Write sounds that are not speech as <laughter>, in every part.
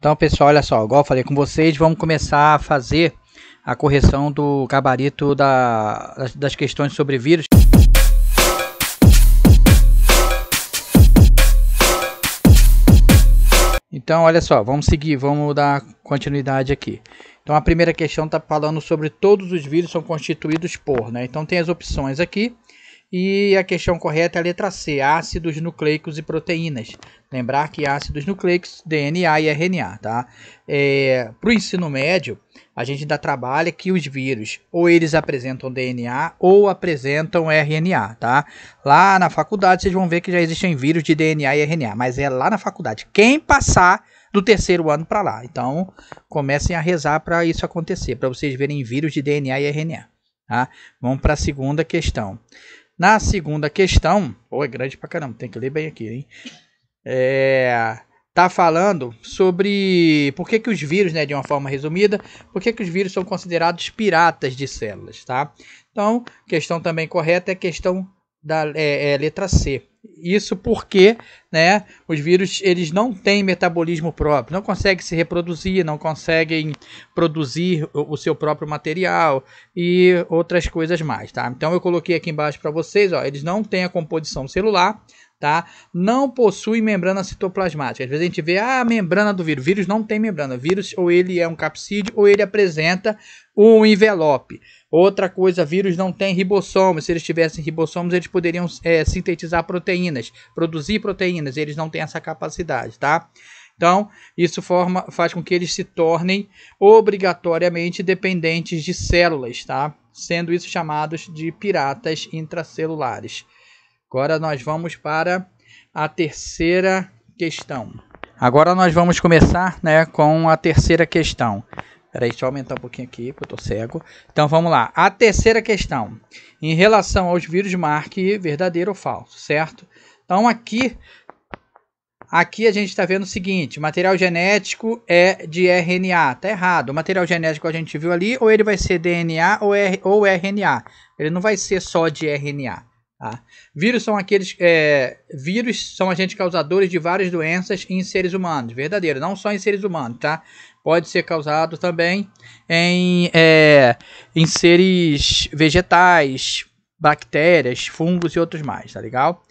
Então, pessoal, olha só, igual eu falei com vocês, vamos começar a fazer a correção do gabarito da, das, das questões sobre vírus. Então, olha só, vamos seguir, vamos dar continuidade aqui. Então, a primeira questão está falando sobre todos os vírus são constituídos por, né? Então, tem as opções aqui. E a questão correta é a letra C, ácidos nucleicos e proteínas. Lembrar que ácidos nucleicos, DNA e RNA, tá? É, Para o ensino médio, a gente ainda trabalha que os vírus ou eles apresentam DNA ou apresentam RNA, tá? Lá na faculdade vocês vão ver que já existem vírus de DNA e RNA, mas é lá na faculdade. Quem passar do terceiro ano para lá. Então, comecem a rezar para isso acontecer, para vocês verem vírus de DNA e RNA. Tá? Vamos para a segunda questão. Na segunda questão, ou oh, é grande pra caramba, tem que ler bem aqui, hein? É, tá falando sobre por que, que os vírus, né, de uma forma resumida, por que, que os vírus são considerados piratas de células, tá? Então, questão também correta é a questão da é, é, letra C. Isso porque, né, os vírus eles não têm metabolismo próprio, não conseguem se reproduzir, não conseguem produzir o, seu próprio material e outras coisas mais, tá? Então eu coloquei aqui embaixo para vocês, ó, eles não têm a composição celular, tá? Não possui membrana citoplasmática. Às vezes a gente vê ah, a membrana do vírus. O vírus não tem membrana. O vírus ou ele é um capsídeo ou ele apresenta um envelope. Outra coisa, vírus não tem ribossomos. Se eles tivessem ribossomos, eles poderiam é, sintetizar proteínas, produzir proteínas. Eles não têm essa capacidade, tá? Então, isso forma, faz com que eles se tornem obrigatoriamente dependentes de células, tá? Sendo isso chamados de piratas intracelulares. Agora nós vamos para a terceira questão. Agora nós vamos começar né, com a terceira questão. Peraí, deixa eu aumentar um pouquinho aqui, porque eu tô cego. Então vamos lá. A terceira questão. Em relação aos vírus, marque verdadeiro ou falso, certo? Então aqui, aqui a gente está vendo o seguinte: material genético é de RNA. Tá errado. O material genético a gente viu ali, ou ele vai ser DNA ou, R, ou RNA. Ele não vai ser só de RNA. Tá? Vírus são aqueles. É, vírus são agentes causadores de várias doenças em seres humanos. Verdadeiro, não só em seres humanos, tá? Pode ser causado também em, é, em seres vegetais, bactérias, fungos e outros mais, tá legal?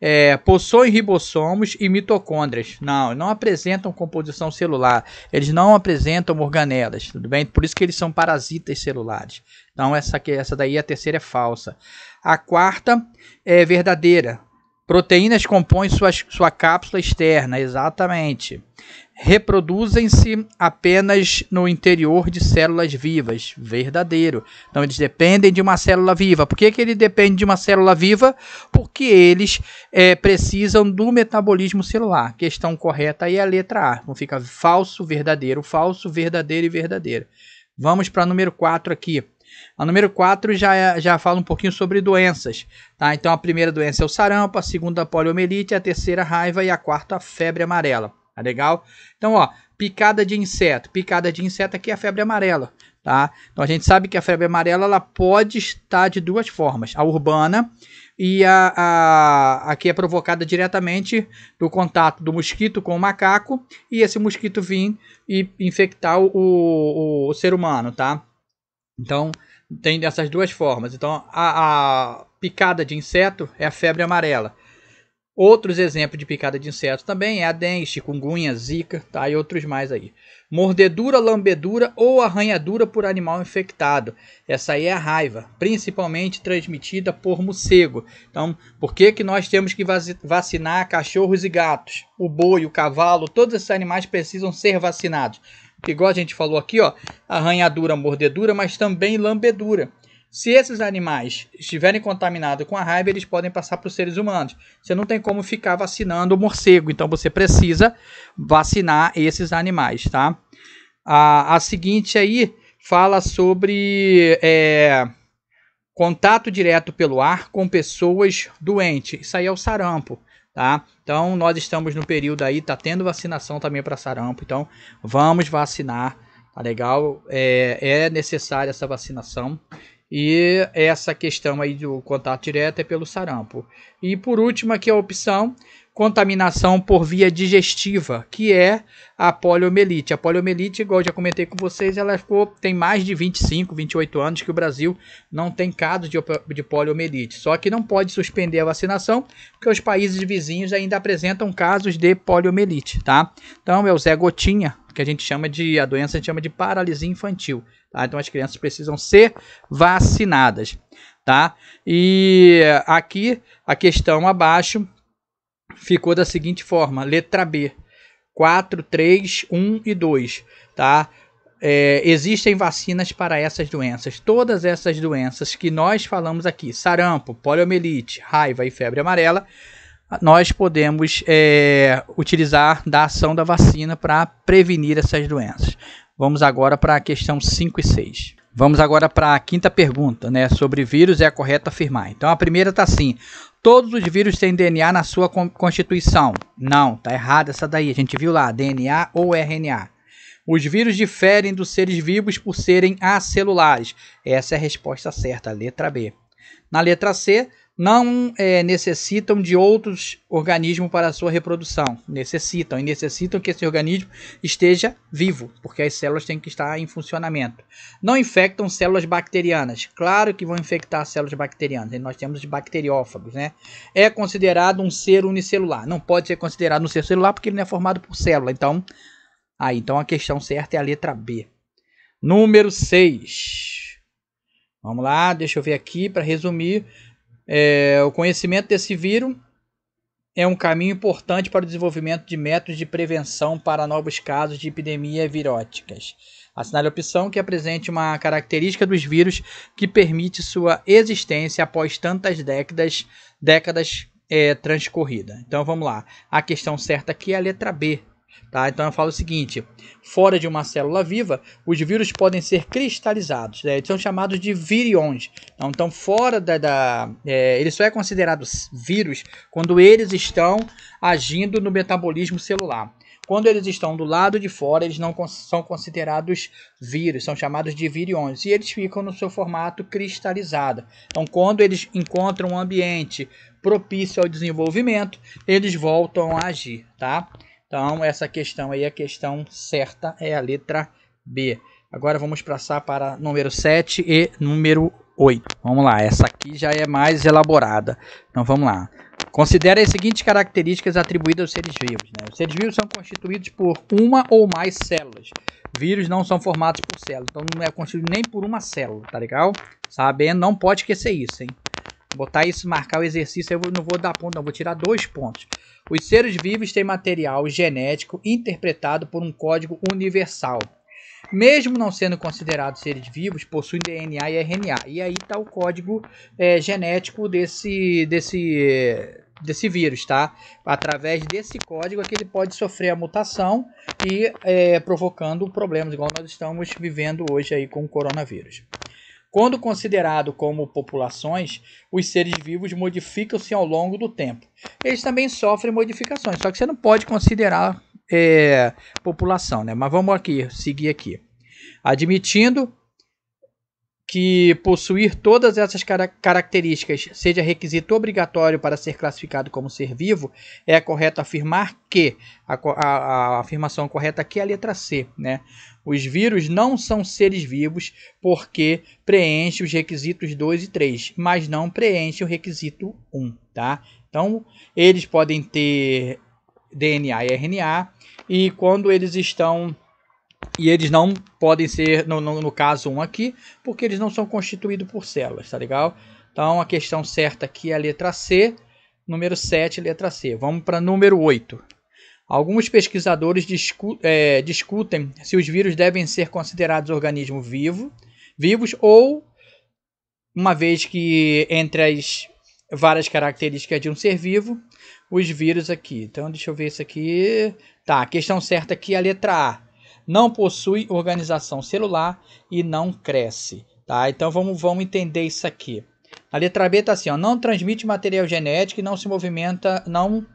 é, possuem ribossomos e mitocôndrias. Não, não apresentam composição celular. Eles não apresentam organelas, tudo bem? Por isso que eles são parasitas celulares. Então essa essa daí a terceira é falsa. A quarta é verdadeira. Proteínas compõem suas, sua cápsula externa, exatamente reproduzem-se apenas no interior de células vivas. Verdadeiro. Então eles dependem de uma célula viva. Por que, que ele depende de uma célula viva? Porque eles é, precisam do metabolismo celular. Questão correta aí é a letra A. Então fica falso, verdadeiro, falso, verdadeiro e verdadeiro. Vamos para número 4 aqui. A número 4 já, é, já fala um pouquinho sobre doenças. Tá? Então a primeira doença é o sarampo, a segunda a poliomielite, a terceira a raiva e a quarta a febre amarela. Tá legal? Então, ó, picada de inseto. Picada de inseto aqui é a febre amarela, tá? Então a gente sabe que a febre amarela ela pode estar de duas formas: a urbana e a, a, a que é provocada diretamente do contato do mosquito com o macaco e esse mosquito vir e infectar o, o, o ser humano, tá? Então tem dessas duas formas. Então a, a picada de inseto é a febre amarela. Outros exemplos de picada de inseto também é a dengue, chikungunya, zika tá? e outros mais aí. Mordedura, lambedura ou arranhadura por animal infectado. Essa aí é a raiva, principalmente transmitida por morcego. Então, por que, que nós temos que vacinar cachorros e gatos? O boi, o cavalo, todos esses animais precisam ser vacinados. igual a gente falou aqui, ó, arranhadura, mordedura, mas também lambedura. Se esses animais estiverem contaminados com a raiva, eles podem passar para os seres humanos. Você não tem como ficar vacinando o morcego, então você precisa vacinar esses animais, tá? A, a seguinte aí fala sobre é, contato direto pelo ar com pessoas doentes. Isso aí é o sarampo, tá? Então nós estamos no período aí, tá tendo vacinação também para sarampo. Então vamos vacinar, tá legal? É, é necessária essa vacinação. E essa questão aí do contato direto é pelo sarampo. E por último, aqui a opção contaminação por via digestiva, que é a poliomielite. A poliomielite, igual já comentei com vocês, ela ficou, tem mais de 25, 28 anos que o Brasil não tem casos de, de poliomielite. Só que não pode suspender a vacinação, porque os países vizinhos ainda apresentam casos de poliomielite, tá? Então é o Zé Gotinha, que a gente chama de, a doença a gente chama de paralisia infantil. Tá? Então as crianças precisam ser vacinadas. Tá? E aqui a questão abaixo ficou da seguinte forma: letra B, 4, 3, 1 e 2. Tá? É, existem vacinas para essas doenças. Todas essas doenças que nós falamos aqui, sarampo, poliomielite, raiva e febre amarela, nós podemos é, utilizar da ação da vacina para prevenir essas doenças. Vamos agora para a questão 5 e 6. Vamos agora para a quinta pergunta, né? Sobre vírus é correto afirmar. Então a primeira está assim: todos os vírus têm DNA na sua constituição? Não, tá errada essa daí. A gente viu lá, DNA ou RNA. Os vírus diferem dos seres vivos por serem acelulares. Essa é a resposta certa, letra B. Na letra C, não é, necessitam de outros organismos para a sua reprodução. Necessitam, e necessitam que esse organismo esteja vivo, porque as células têm que estar em funcionamento. Não infectam células bacterianas. Claro que vão infectar células bacterianas, nós temos bacteriófagos, né? É considerado um ser unicelular. Não pode ser considerado um ser celular porque ele não é formado por célula. Então, aí, então a questão certa é a letra B. Número 6. Vamos lá, deixa eu ver aqui para resumir. É, o conhecimento desse vírus é um caminho importante para o desenvolvimento de métodos de prevenção para novos casos de epidemia viróticas. Assinale a opção que apresente uma característica dos vírus que permite sua existência após tantas décadas, décadas é, Então vamos lá. A questão certa aqui é a letra B, Tá? Então eu falo o seguinte: fora de uma célula viva, os vírus podem ser cristalizados, né? eles são chamados de virions. Então, então fora da. da é, ele só é considerado vírus quando eles estão agindo no metabolismo celular. Quando eles estão do lado de fora, eles não são considerados vírus, são chamados de virions e eles ficam no seu formato cristalizado. Então, quando eles encontram um ambiente propício ao desenvolvimento, eles voltam a agir, tá? Então, essa questão aí, a questão certa é a letra B. Agora vamos passar para número 7 e número 8. Vamos lá, essa aqui já é mais elaborada. Então vamos lá. Considere as seguintes características atribuídas aos seres vivos. Né? Os seres vivos são constituídos por uma ou mais células. Vírus não são formados por células, então não é constituído nem por uma célula, tá legal? Sabendo, não pode esquecer isso, hein? Botar isso, marcar o exercício, eu não vou dar ponto, não, vou tirar dois pontos. Os seres vivos têm material genético interpretado por um código universal. Mesmo não sendo considerados seres vivos, possuem DNA e RNA. E aí está o código é, genético desse, desse, desse vírus, tá? Através desse código é que ele pode sofrer a mutação e é, provocando problemas, igual nós estamos vivendo hoje aí com o coronavírus. Quando considerado como populações, os seres vivos modificam-se ao longo do tempo. Eles também sofrem modificações, só que você não pode considerar é, população, né? Mas vamos aqui seguir aqui, admitindo que possuir todas essas car características seja requisito obrigatório para ser classificado como ser vivo, é correto afirmar que a, a, a afirmação correta aqui é a letra C, né? Os vírus não são seres vivos porque preenche os requisitos 2 e 3, mas não preenche o requisito 1, tá? Então, eles podem ter DNA e RNA e quando eles estão e eles não podem ser, no, no, no caso 1 um aqui, porque eles não são constituídos por células, tá legal? Então a questão certa aqui é a letra C, número 7, letra C. Vamos para número 8. Alguns pesquisadores discu é, discutem se os vírus devem ser considerados organismo vivo, vivos ou, uma vez que entre as várias características de um ser vivo, os vírus aqui. Então, deixa eu ver isso aqui. Tá, a questão certa aqui é a letra A. Não possui organização celular e não cresce. Tá, então vamos, vamos entender isso aqui. A letra B está assim, ó, não transmite material genético e não se movimenta, não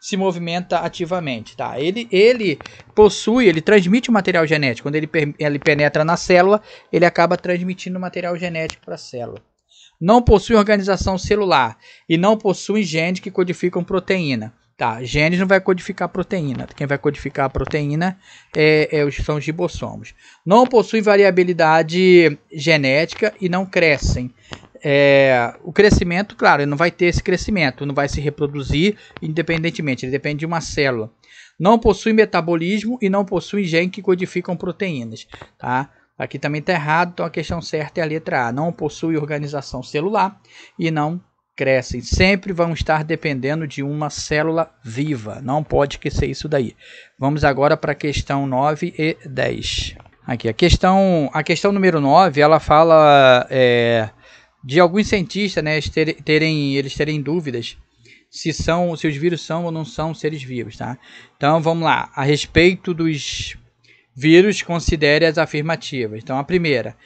se movimenta ativamente, tá? Ele, ele possui, ele transmite o material genético. Quando ele, ele penetra na célula, ele acaba transmitindo o material genético para a célula. Não possui organização celular e não possui genes que codificam proteína. Tá, genes não vai codificar proteína. Quem vai codificar a proteína é, é, são os ribossomos. Não possui variabilidade genética e não crescem é, o crescimento, claro, ele não vai ter esse crescimento, não vai se reproduzir independentemente, ele depende de uma célula. Não possui metabolismo e não possui gene que codificam proteínas, tá? Aqui também está errado, então a questão certa é a letra A. Não possui organização celular e não crescem. Sempre vão estar dependendo de uma célula viva. Não pode esquecer isso daí. Vamos agora para a questão 9 e 10. Aqui, a questão, a questão número 9, ela fala... É, de alguns cientistas, né, terem, eles terem dúvidas se são, se os vírus são ou não são seres vivos, tá? Então vamos lá, a respeito dos vírus, considere as afirmativas. Então a primeira,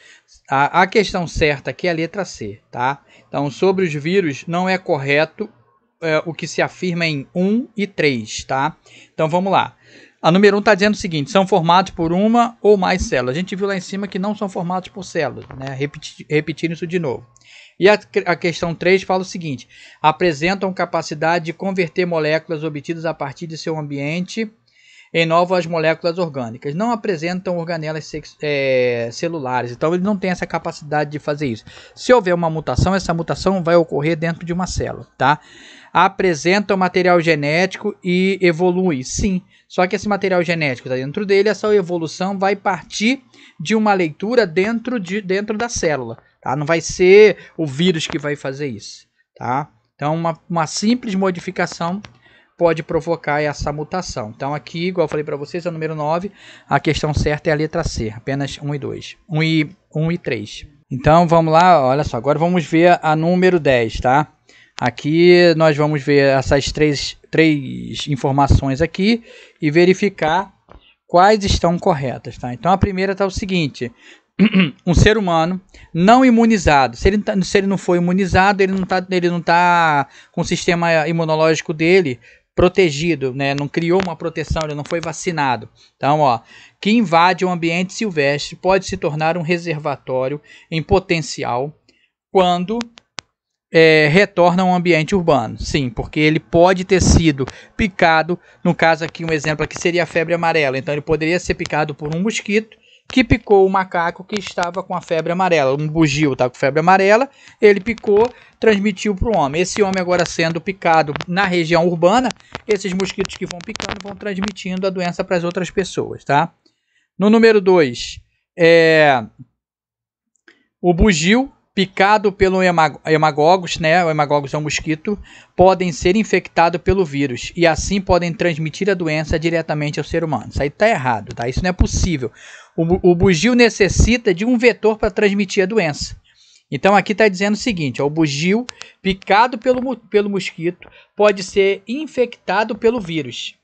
a, a questão certa aqui é a letra C, tá? Então sobre os vírus não é correto é, o que se afirma em 1 e 3, tá? Então vamos lá. A número 1 um está dizendo o seguinte: são formados por uma ou mais células. A gente viu lá em cima que não são formados por células, né? Repetir, repetindo isso de novo. E a, a questão 3 fala o seguinte: apresentam capacidade de converter moléculas obtidas a partir de seu ambiente em novas moléculas orgânicas. Não apresentam organelas é, celulares, então ele não tem essa capacidade de fazer isso. Se houver uma mutação, essa mutação vai ocorrer dentro de uma célula, tá? Apresenta o material genético e evolui, sim. Só que esse material genético está dentro dele, essa evolução vai partir de uma leitura dentro, de, dentro da célula, tá? Não vai ser o vírus que vai fazer isso, tá? Então, uma, uma simples modificação pode provocar essa mutação. Então aqui, igual eu falei para vocês, é o número 9, a questão certa é a letra C, apenas 1 e 2, 1 e, 1 e 3. Então vamos lá, olha só, agora vamos ver a número 10, tá? Aqui nós vamos ver essas três, três informações aqui e verificar quais estão corretas, tá? Então a primeira está o seguinte, <clears throat> um ser humano não imunizado. Se ele, tá, se ele não foi imunizado, ele não está ele não tá com o sistema imunológico dele protegido, né? Não criou uma proteção, ele não foi vacinado. Então, ó, que invade o ambiente silvestre pode se tornar um reservatório em potencial quando é, retorna ao ambiente urbano. Sim, porque ele pode ter sido picado. No caso aqui, um exemplo aqui seria a febre amarela. Então, ele poderia ser picado por um mosquito que picou o macaco que estava com a febre amarela. Um bugio estava tá, com febre amarela, ele picou, transmitiu para o homem. Esse homem agora sendo picado na região urbana, esses mosquitos que vão picando vão transmitindo a doença para as outras pessoas, tá? No número 2, é... o bugio picado pelo hemagogos, né? O hemagogos é um mosquito, podem ser infectados pelo vírus e assim podem transmitir a doença diretamente ao ser humano. Isso aí tá errado, tá? Isso não é possível o, o bugio necessita de um vetor para transmitir a doença. Então aqui está dizendo o seguinte: ó, o bugio picado pelo, pelo mosquito pode ser infectado pelo vírus.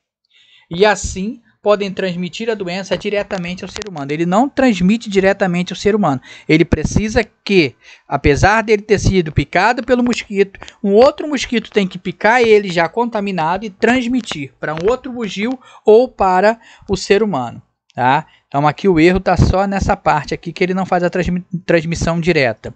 E assim podem transmitir a doença diretamente ao ser humano. Ele não transmite diretamente ao ser humano. Ele precisa que, apesar dele ter sido picado pelo mosquito, um outro mosquito tem que picar ele já contaminado e transmitir para um outro bugio ou para o ser humano. Tá? Então aqui o erro está só nessa parte aqui que ele não faz a transmissão direta.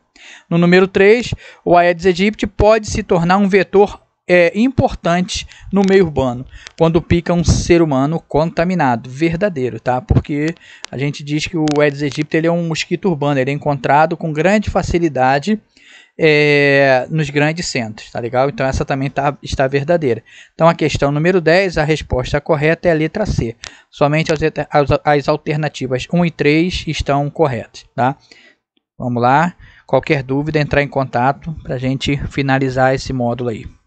No número 3, o Aedes aegypti pode se tornar um vetor é, importante no meio urbano quando pica um ser humano contaminado, verdadeiro, tá? Porque a gente diz que o Aedes aegypti ele é um mosquito urbano, ele é encontrado com grande facilidade é, nos grandes centros, tá legal? Então essa também tá, está verdadeira. Então a questão número 10, a resposta correta é a letra C. Somente as, as, as alternativas 1 e 3 estão corretas, tá? Vamos lá. Qualquer dúvida, entrar em contato para a gente finalizar esse módulo aí.